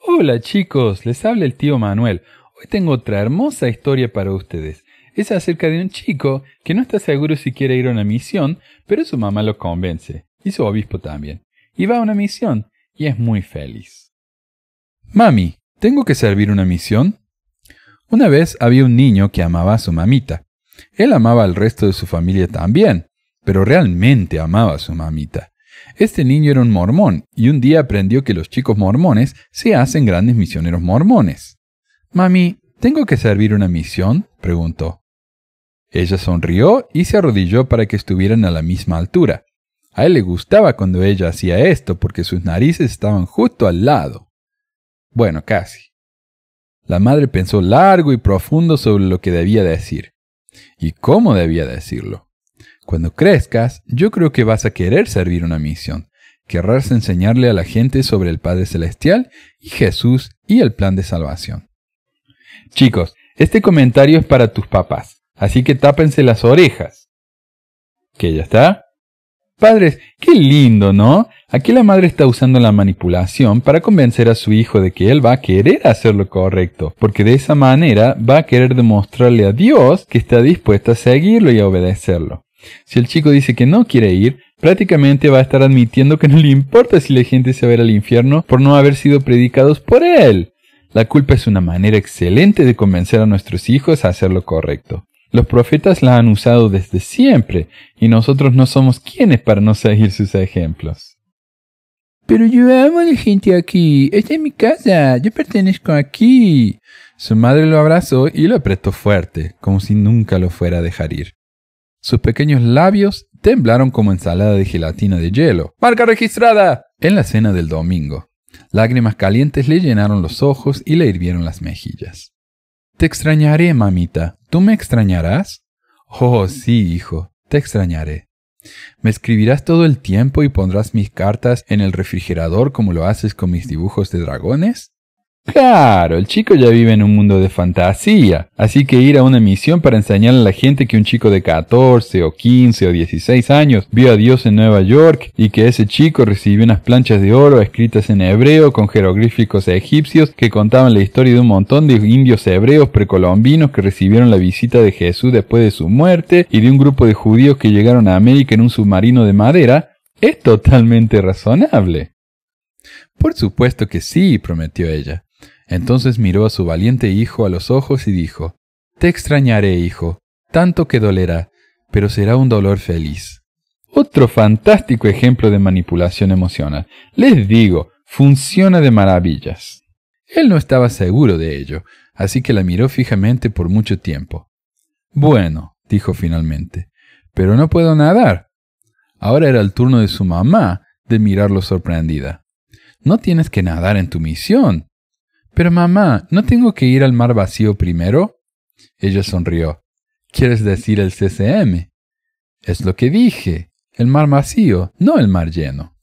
Hola chicos, les habla el tío Manuel. Hoy tengo otra hermosa historia para ustedes. Es acerca de un chico que no está seguro si quiere ir a una misión, pero su mamá lo convence, y su obispo también. Y va a una misión, y es muy feliz. Mami, ¿tengo que servir una misión? Una vez había un niño que amaba a su mamita, él amaba al resto de su familia también, pero realmente amaba a su mamita. Este niño era un mormón y un día aprendió que los chicos mormones se hacen grandes misioneros mormones. Mami, ¿tengo que servir una misión? preguntó. Ella sonrió y se arrodilló para que estuvieran a la misma altura. A él le gustaba cuando ella hacía esto porque sus narices estaban justo al lado. Bueno, casi. La madre pensó largo y profundo sobre lo que debía decir y cómo debía decirlo. Cuando crezcas, yo creo que vas a querer servir una misión. Querrás enseñarle a la gente sobre el Padre Celestial y Jesús y el plan de salvación. Chicos, este comentario es para tus papás, así que tápense las orejas. ¿Que ya está? Padres, qué lindo, ¿no? Aquí la madre está usando la manipulación para convencer a su hijo de que él va a querer hacer lo correcto, porque de esa manera va a querer demostrarle a Dios que está dispuesto a seguirlo y a obedecerlo. Si el chico dice que no quiere ir, prácticamente va a estar admitiendo que no le importa si la gente se va a ir al infierno por no haber sido predicados por él. La culpa es una manera excelente de convencer a nuestros hijos a hacer lo correcto. Los profetas la han usado desde siempre, y nosotros no somos quienes para no seguir sus ejemplos. Pero yo amo a la gente aquí. Esta es mi casa. Yo pertenezco aquí. Su madre lo abrazó y lo apretó fuerte, como si nunca lo fuera a dejar ir. Sus pequeños labios temblaron como ensalada de gelatina de hielo. ¡Marca registrada! En la cena del domingo. Lágrimas calientes le llenaron los ojos y le hirvieron las mejillas. Te extrañaré, mamita. ¿Tú me extrañarás? Oh, sí, hijo, te extrañaré. Me escribirás todo el tiempo y pondrás mis cartas en el refrigerador como lo haces con mis dibujos de dragones? Claro, el chico ya vive en un mundo de fantasía, así que ir a una misión para enseñarle a la gente que un chico de 14 o 15 o 16 años vio a Dios en Nueva York y que ese chico recibió unas planchas de oro escritas en hebreo con jeroglíficos egipcios que contaban la historia de un montón de indios hebreos precolombinos que recibieron la visita de Jesús después de su muerte y de un grupo de judíos que llegaron a América en un submarino de madera, es totalmente razonable. Por supuesto que sí, prometió ella. Entonces miró a su valiente hijo a los ojos y dijo, Te extrañaré, hijo, tanto que dolerá, pero será un dolor feliz. Otro fantástico ejemplo de manipulación emocional. Les digo, funciona de maravillas. Él no estaba seguro de ello, así que la miró fijamente por mucho tiempo. Bueno, dijo finalmente, pero no puedo nadar. Ahora era el turno de su mamá de mirarlo sorprendida. No tienes que nadar en tu misión, pero mamá, ¿no tengo que ir al mar vacío primero? Ella sonrió. ¿Quieres decir el CCM? Es lo que dije, el mar vacío, no el mar lleno.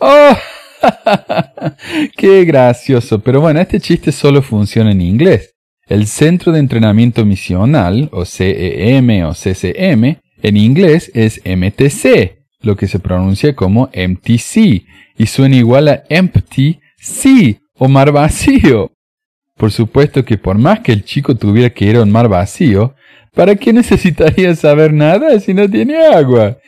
¡Oh! ¡Qué gracioso! Pero bueno, este chiste solo funciona en inglés. El Centro de Entrenamiento Misional, o CEM o CCM, en inglés es MTC, lo que se pronuncia como MTC, y suena igual a empty C o mar vacío. Por supuesto que por más que el chico tuviera que ir a un mar vacío, ¿para qué necesitaría saber nada si no tiene agua?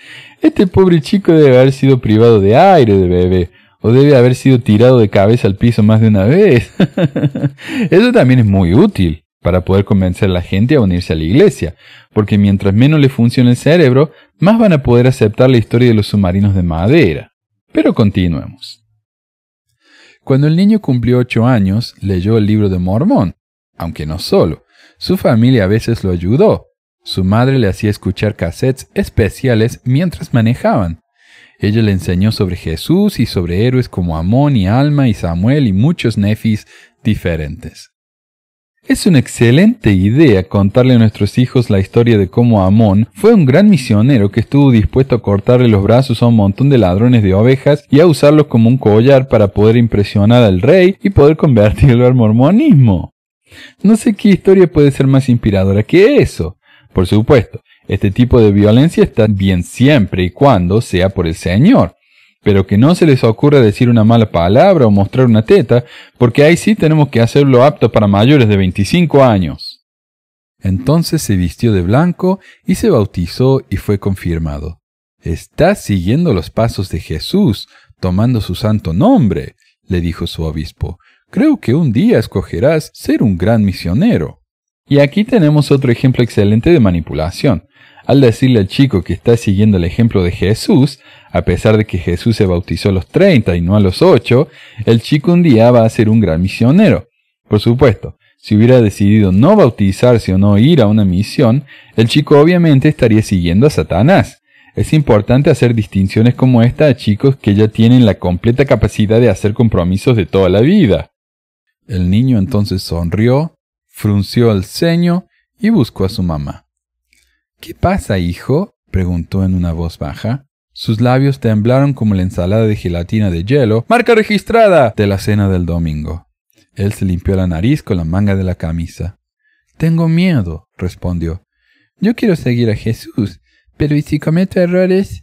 Este pobre chico debe haber sido privado de aire de bebé, o debe haber sido tirado de cabeza al piso más de una vez. Eso también es muy útil para poder convencer a la gente a unirse a la iglesia, porque mientras menos le funcione el cerebro, más van a poder aceptar la historia de los submarinos de madera. Pero continuemos. Cuando el niño cumplió ocho años, leyó el libro de Mormón, aunque no solo. Su familia a veces lo ayudó. Su madre le hacía escuchar cassettes especiales mientras manejaban. Ella le enseñó sobre Jesús y sobre héroes como Amón y Alma y Samuel y muchos nefis diferentes. Es una excelente idea contarle a nuestros hijos la historia de cómo Amón fue un gran misionero que estuvo dispuesto a cortarle los brazos a un montón de ladrones de ovejas y a usarlos como un collar para poder impresionar al rey y poder convertirlo al mormonismo. No sé qué historia puede ser más inspiradora que eso. Por supuesto, este tipo de violencia está bien siempre y cuando sea por el Señor pero que no se les ocurra decir una mala palabra o mostrar una teta, porque ahí sí tenemos que hacerlo apto para mayores de 25 años. Entonces se vistió de blanco y se bautizó y fue confirmado. Estás siguiendo los pasos de Jesús, tomando su santo nombre, le dijo su obispo. Creo que un día escogerás ser un gran misionero. Y aquí tenemos otro ejemplo excelente de manipulación al decirle al chico que está siguiendo el ejemplo de Jesús, a pesar de que Jesús se bautizó a los 30 y no a los 8, el chico un día va a ser un gran misionero. Por supuesto, si hubiera decidido no bautizarse o no ir a una misión, el chico obviamente estaría siguiendo a Satanás. Es importante hacer distinciones como esta a chicos que ya tienen la completa capacidad de hacer compromisos de toda la vida. El niño entonces sonrió, frunció el ceño y buscó a su mamá. ¿Qué pasa, hijo? preguntó en una voz baja. Sus labios temblaron como la ensalada de gelatina de hielo, marca registrada de la cena del domingo. Él se limpió la nariz con la manga de la camisa. Tengo miedo, respondió. Yo quiero seguir a Jesús, pero ¿y si cometo errores?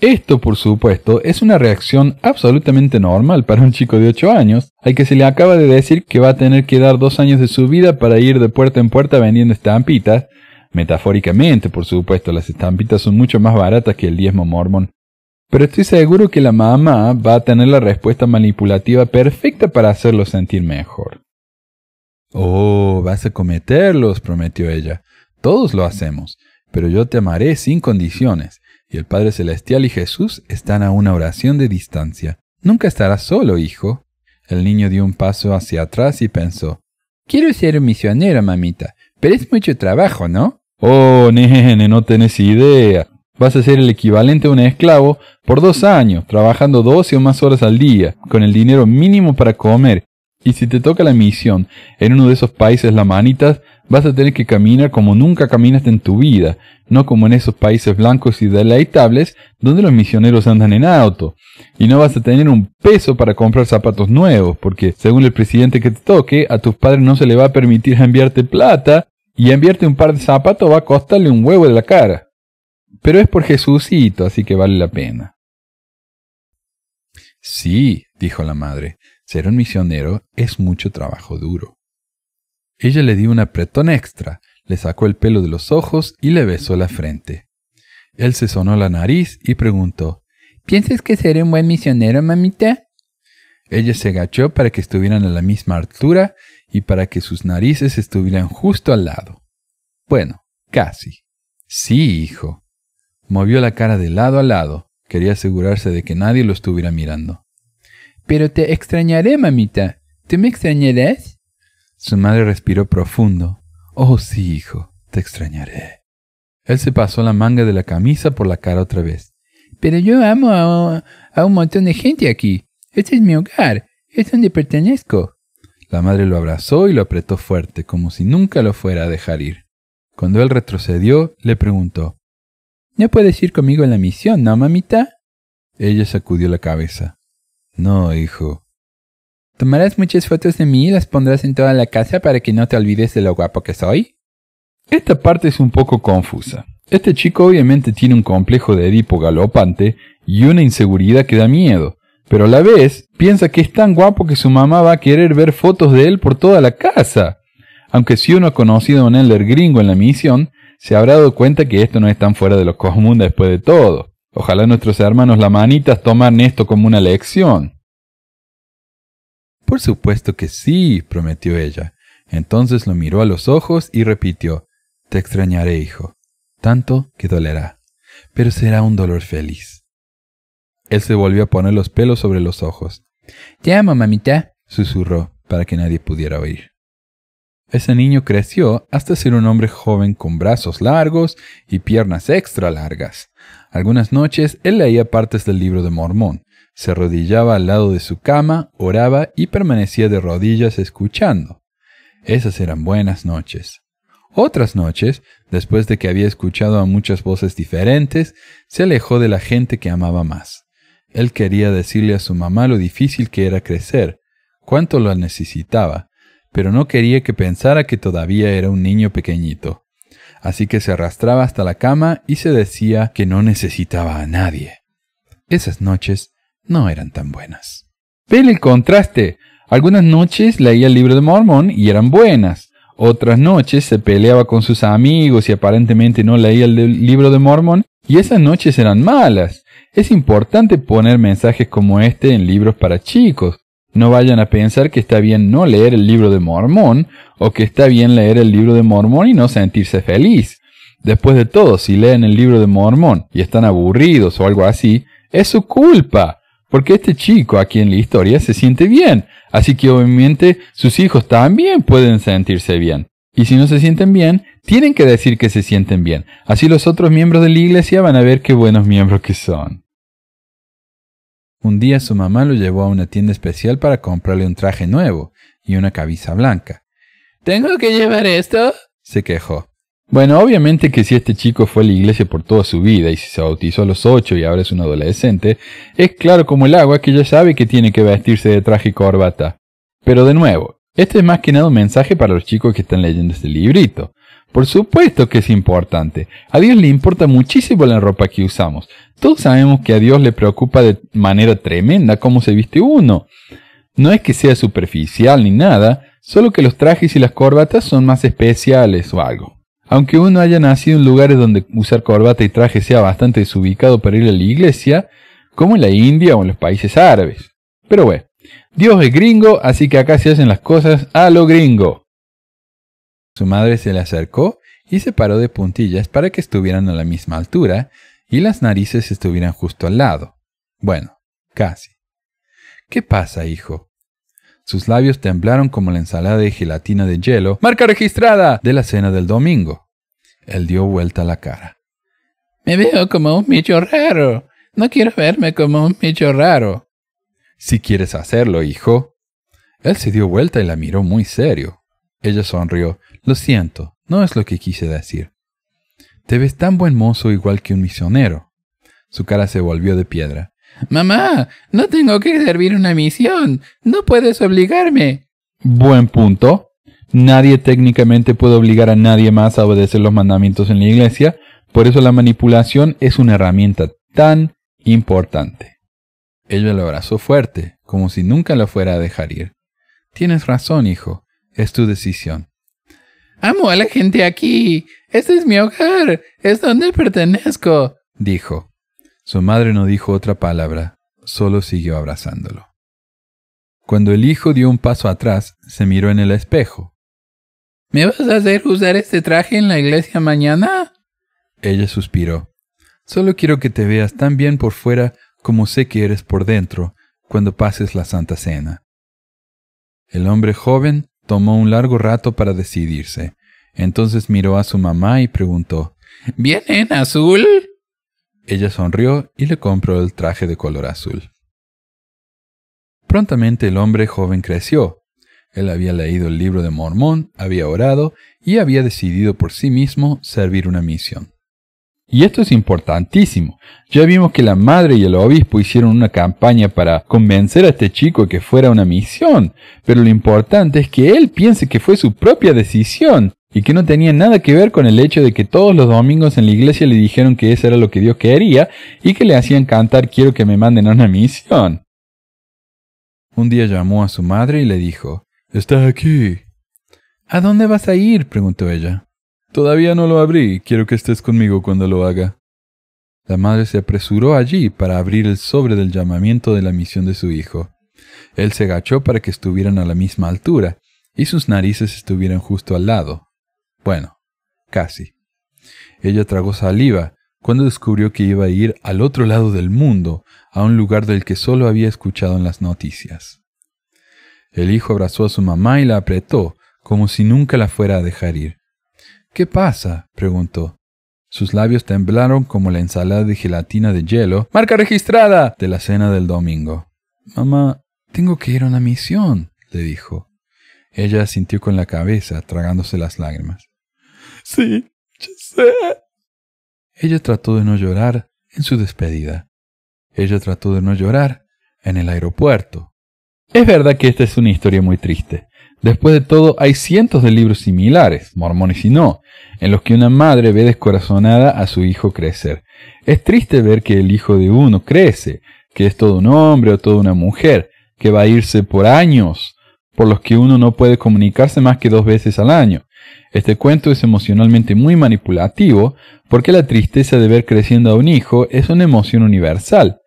Esto, por supuesto, es una reacción absolutamente normal para un chico de ocho años, al que se le acaba de decir que va a tener que dar dos años de su vida para ir de puerta en puerta vendiendo estampitas, Metafóricamente, por supuesto, las estampitas son mucho más baratas que el diezmo mormón. Pero estoy seguro que la mamá va a tener la respuesta manipulativa perfecta para hacerlo sentir mejor. Oh, vas a cometerlos, prometió ella. Todos lo hacemos, pero yo te amaré sin condiciones. Y el Padre Celestial y Jesús están a una oración de distancia. Nunca estarás solo, hijo. El niño dio un paso hacia atrás y pensó, Quiero ser un misionero, mamita, pero es mucho trabajo, ¿no? Oh, nene, no tenés idea. Vas a ser el equivalente a un esclavo por dos años, trabajando doce o más horas al día, con el dinero mínimo para comer. Y si te toca la misión en uno de esos países manitas, vas a tener que caminar como nunca caminaste en tu vida, no como en esos países blancos y deleitables donde los misioneros andan en auto. Y no vas a tener un peso para comprar zapatos nuevos, porque según el presidente que te toque, a tus padres no se le va a permitir enviarte plata y envierte un par de zapatos va a costarle un huevo de la cara. Pero es por Jesucito, así que vale la pena. Sí, dijo la madre, ser un misionero es mucho trabajo duro. Ella le dio un apretón extra, le sacó el pelo de los ojos y le besó la frente. Él se sonó la nariz y preguntó, ¿Piensas que seré un buen misionero, mamita? Ella se agachó para que estuvieran a la misma altura y para que sus narices estuvieran justo al lado. Bueno, casi. Sí, hijo. Movió la cara de lado a lado. Quería asegurarse de que nadie lo estuviera mirando. Pero te extrañaré, mamita. ¿Tú me extrañarás? Su madre respiró profundo. Oh, sí, hijo, te extrañaré. Él se pasó la manga de la camisa por la cara otra vez. Pero yo amo a, a un montón de gente aquí. Este es mi hogar. Es donde pertenezco. La madre lo abrazó y lo apretó fuerte, como si nunca lo fuera a dejar ir. Cuando él retrocedió, le preguntó, ¿No puedes ir conmigo en la misión, no, mamita? Ella sacudió la cabeza. No, hijo. ¿Tomarás muchas fotos de mí y las pondrás en toda la casa para que no te olvides de lo guapo que soy? Esta parte es un poco confusa. Este chico obviamente tiene un complejo de Edipo galopante y una inseguridad que da miedo, pero a la vez piensa que es tan guapo que su mamá va a querer ver fotos de él por toda la casa. Aunque si uno ha conocido a un Elder gringo en la misión, se habrá dado cuenta que esto no es tan fuera de lo común después de todo. Ojalá nuestros hermanos manitas tomen esto como una lección. Por supuesto que sí, prometió ella. Entonces lo miró a los ojos y repitió, Te extrañaré, hijo, tanto que dolerá, pero será un dolor feliz. Él se volvió a poner los pelos sobre los ojos. Te amo, mamita, susurró, para que nadie pudiera oír. Ese niño creció hasta ser un hombre joven con brazos largos y piernas extra largas. Algunas noches él leía partes del libro de Mormón, se arrodillaba al lado de su cama, oraba y permanecía de rodillas escuchando. Esas eran buenas noches. Otras noches, después de que había escuchado a muchas voces diferentes, se alejó de la gente que amaba más. Él quería decirle a su mamá lo difícil que era crecer, cuánto la necesitaba, pero no quería que pensara que todavía era un niño pequeñito. Así que se arrastraba hasta la cama y se decía que no necesitaba a nadie. Esas noches no eran tan buenas. Ven el contraste. Algunas noches leía el libro de Mormón y eran buenas. Otras noches se peleaba con sus amigos y aparentemente no leía el libro de Mormón y esas noches eran malas. Es importante poner mensajes como este en libros para chicos. No vayan a pensar que está bien no leer el libro de Mormón o que está bien leer el libro de Mormón y no sentirse feliz. Después de todo, si leen el libro de Mormón y están aburridos o algo así, es su culpa, porque este chico aquí en la historia se siente bien, así que obviamente sus hijos también pueden sentirse bien. Y si no se sienten bien, tienen que decir que se sienten bien. Así los otros miembros de la iglesia van a ver qué buenos miembros que son. Un día su mamá lo llevó a una tienda especial para comprarle un traje nuevo y una camisa blanca. ¿Tengo que llevar esto? se quejó. Bueno, obviamente que si este chico fue a la iglesia por toda su vida y si se bautizó a los ocho y ahora es un adolescente, es claro como el agua que ya sabe que tiene que vestirse de traje y corbata. Pero de nuevo, este es más que nada un mensaje para los chicos que están leyendo este librito. Por supuesto que es importante. A Dios le importa muchísimo la ropa que usamos, todos sabemos que a Dios le preocupa de manera tremenda cómo se viste uno. No es que sea superficial ni nada, solo que los trajes y las corbatas son más especiales o algo. Aunque uno haya nacido en lugares donde usar corbata y traje sea bastante desubicado para ir a la iglesia, como en la India o en los países árabes. Pero bueno, Dios es gringo, así que acá se hacen las cosas a lo gringo. Su madre se le acercó y se paró de puntillas para que estuvieran a la misma altura, y las narices estuvieran justo al lado. Bueno, casi. ¿Qué pasa, hijo? Sus labios temblaron como la ensalada de gelatina de hielo, marca registrada, de la cena del domingo. Él dio vuelta la cara. Me veo como un micho raro. No quiero verme como un micho raro. Si quieres hacerlo, hijo. Él se dio vuelta y la miró muy serio. Ella sonrió. Lo siento, no es lo que quise decir. Te ves tan buen mozo igual que un misionero. Su cara se volvió de piedra. Mamá, no tengo que servir una misión. No puedes obligarme. Buen punto. Nadie técnicamente puede obligar a nadie más a obedecer los mandamientos en la iglesia, por eso la manipulación es una herramienta tan importante. Ella lo abrazó fuerte, como si nunca lo fuera a dejar ir. Tienes razón, hijo, es tu decisión. Amo a la gente aquí. Este es mi hogar, es donde pertenezco, dijo. Su madre no dijo otra palabra, solo siguió abrazándolo. Cuando el hijo dio un paso atrás, se miró en el espejo. ¿Me vas a hacer usar este traje en la iglesia mañana? Ella suspiró. Solo quiero que te veas tan bien por fuera como sé que eres por dentro cuando pases la Santa Cena. El hombre joven tomó un largo rato para decidirse, entonces miró a su mamá y preguntó, ¿Vienen azul? Ella sonrió y le compró el traje de color azul. Prontamente el hombre joven creció. Él había leído el libro de Mormón, había orado y había decidido por sí mismo servir una misión. Y esto es importantísimo. Ya vimos que la madre y el obispo hicieron una campaña para convencer a este chico que fuera una misión, pero lo importante es que él piense que fue su propia decisión y que no tenía nada que ver con el hecho de que todos los domingos en la iglesia le dijeron que eso era lo que Dios quería y que le hacían cantar quiero que me manden a una misión. Un día llamó a su madre y le dijo, está aquí. ¿A dónde vas a ir? preguntó ella. Todavía no lo abrí, quiero que estés conmigo cuando lo haga. La madre se apresuró allí para abrir el sobre del llamamiento de la misión de su hijo. Él se agachó para que estuvieran a la misma altura y sus narices estuvieran justo al lado. Bueno, casi. Ella tragó saliva cuando descubrió que iba a ir al otro lado del mundo, a un lugar del que solo había escuchado en las noticias. El hijo abrazó a su mamá y la apretó, como si nunca la fuera a dejar ir. ¿Qué pasa? preguntó. Sus labios temblaron como la ensalada de gelatina de hielo, marca registrada, de la cena del domingo. Mamá, tengo que ir a una misión, le dijo. Ella asintió con la cabeza, tragándose las lágrimas. Sí, yo sé. Ella trató de no llorar en su despedida. Ella trató de no llorar en el aeropuerto. Es verdad que esta es una historia muy triste. Después de todo, hay cientos de libros similares, mormones y no, en los que una madre ve descorazonada a su hijo crecer. Es triste ver que el hijo de uno crece, que es todo un hombre o toda una mujer, que va a irse por años, por los que uno no puede comunicarse más que dos veces al año, este cuento es emocionalmente muy manipulativo porque la tristeza de ver creciendo a un hijo es una emoción universal.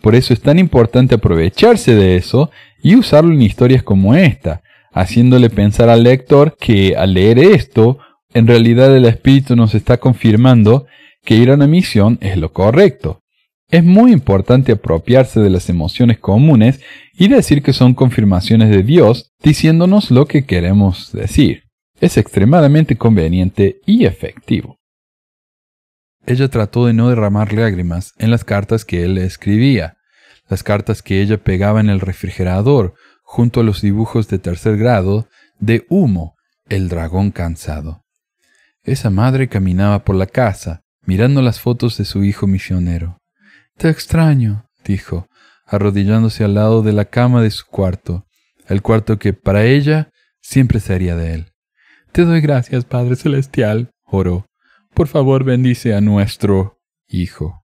Por eso es tan importante aprovecharse de eso y usarlo en historias como esta, haciéndole pensar al lector que al leer esto, en realidad el espíritu nos está confirmando que ir a una misión es lo correcto. Es muy importante apropiarse de las emociones comunes y decir que son confirmaciones de Dios diciéndonos lo que queremos decir es extremadamente conveniente y efectivo. Ella trató de no derramar lágrimas en las cartas que él le escribía, las cartas que ella pegaba en el refrigerador junto a los dibujos de tercer grado de Humo, el dragón cansado. Esa madre caminaba por la casa, mirando las fotos de su hijo misionero. Te extraño, dijo, arrodillándose al lado de la cama de su cuarto, el cuarto que para ella siempre sería de él. Te doy gracias, Padre Celestial, oró. Por favor, bendice a nuestro Hijo.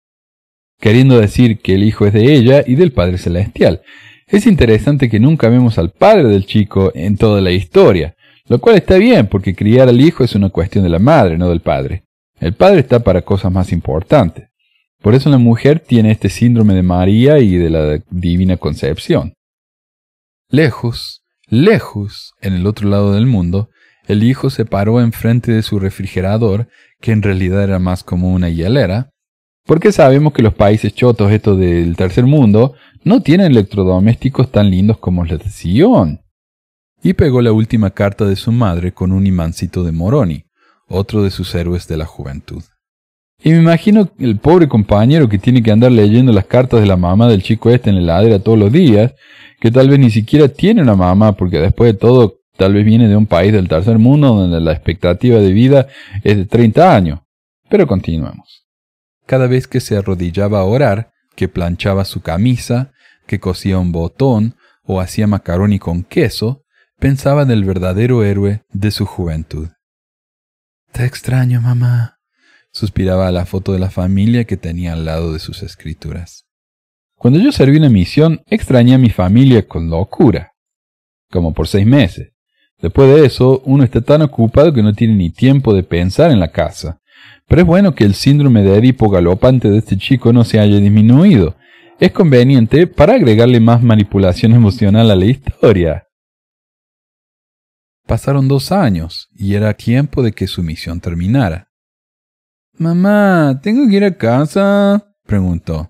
Queriendo decir que el Hijo es de ella y del Padre Celestial. Es interesante que nunca vemos al padre del chico en toda la historia, lo cual está bien porque criar al hijo es una cuestión de la madre, no del padre. El padre está para cosas más importantes. Por eso la mujer tiene este síndrome de María y de la divina concepción. Lejos, lejos, en el otro lado del mundo, el hijo se paró enfrente de su refrigerador, que en realidad era más como una hielera, porque sabemos que los países chotos, estos del tercer mundo, no tienen electrodomésticos tan lindos como los de Sion. Y pegó la última carta de su madre con un imancito de Moroni, otro de sus héroes de la juventud. Y me imagino el pobre compañero que tiene que andar leyendo las cartas de la mamá del chico este en el heladera todos los días, que tal vez ni siquiera tiene una mamá, porque después de todo, Tal vez viene de un país del tercer mundo donde la expectativa de vida es de 30 años. Pero continuemos. Cada vez que se arrodillaba a orar, que planchaba su camisa, que cosía un botón o hacía macaroni con queso, pensaba en el verdadero héroe de su juventud. Te extraño, mamá, suspiraba a la foto de la familia que tenía al lado de sus escrituras. Cuando yo serví una misión, extrañé a mi familia con locura, como por seis meses. Después de eso, uno está tan ocupado que no tiene ni tiempo de pensar en la casa. Pero es bueno que el síndrome de Edipo galopante de este chico no se haya disminuido. Es conveniente para agregarle más manipulación emocional a la historia. Pasaron dos años y era tiempo de que su misión terminara. Mamá, ¿tengo que ir a casa? preguntó.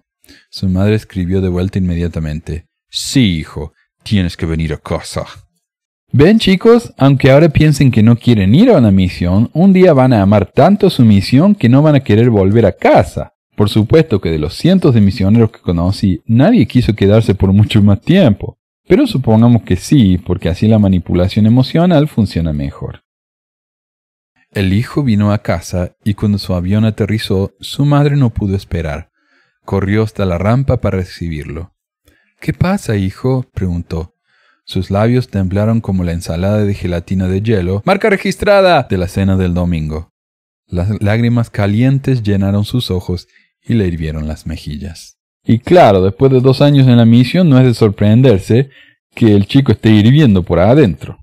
Su madre escribió de vuelta inmediatamente. Sí, hijo, tienes que venir a casa. Ven chicos, aunque ahora piensen que no quieren ir a una misión, un día van a amar tanto su misión que no van a querer volver a casa. Por supuesto que de los cientos de misioneros que conocí, nadie quiso quedarse por mucho más tiempo. Pero supongamos que sí, porque así la manipulación emocional funciona mejor. El hijo vino a casa y cuando su avión aterrizó, su madre no pudo esperar. Corrió hasta la rampa para recibirlo. ¿Qué pasa, hijo? preguntó. Sus labios temblaron como la ensalada de gelatina de hielo, marca registrada de la cena del domingo. Las lágrimas calientes llenaron sus ojos y le hirvieron las mejillas. Y claro, después de dos años en la misión no es de sorprenderse que el chico esté hirviendo por adentro.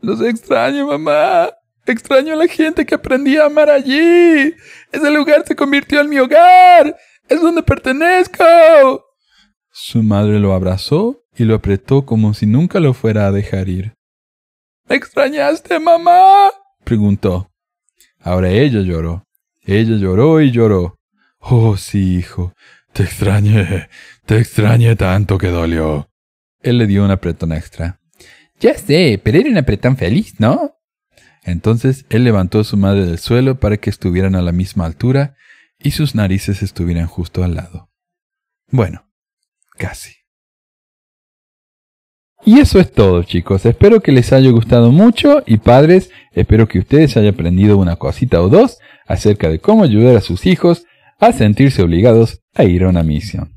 Los extraño, mamá. Extraño a la gente que aprendí a amar allí. Ese lugar se convirtió en mi hogar. Es donde pertenezco. Su madre lo abrazó y lo apretó como si nunca lo fuera a dejar ir. ¿Me extrañaste, mamá? preguntó. Ahora ella lloró. Ella lloró y lloró. Oh, sí, hijo. Te extrañé. Te extrañé tanto que dolió. Él le dio un apretón extra. Ya sé, pero era un apretón feliz, ¿no? Entonces él levantó a su madre del suelo para que estuvieran a la misma altura y sus narices estuvieran justo al lado. Bueno, casi. Y eso es todo chicos, espero que les haya gustado mucho y padres, espero que ustedes hayan aprendido una cosita o dos acerca de cómo ayudar a sus hijos a sentirse obligados a ir a una misión.